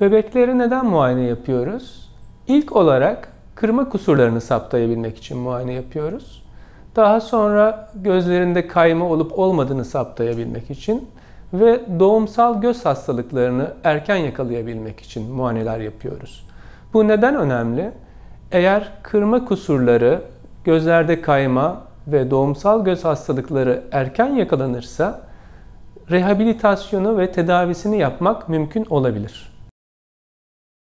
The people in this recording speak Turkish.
Bebekleri neden muayene yapıyoruz? İlk olarak kırma kusurlarını saptayabilmek için muayene yapıyoruz. Daha sonra gözlerinde kayma olup olmadığını saptayabilmek için ve doğumsal göz hastalıklarını erken yakalayabilmek için muayeneler yapıyoruz. Bu neden önemli? Eğer kırma kusurları, gözlerde kayma ve doğumsal göz hastalıkları erken yakalanırsa rehabilitasyonu ve tedavisini yapmak mümkün olabilir.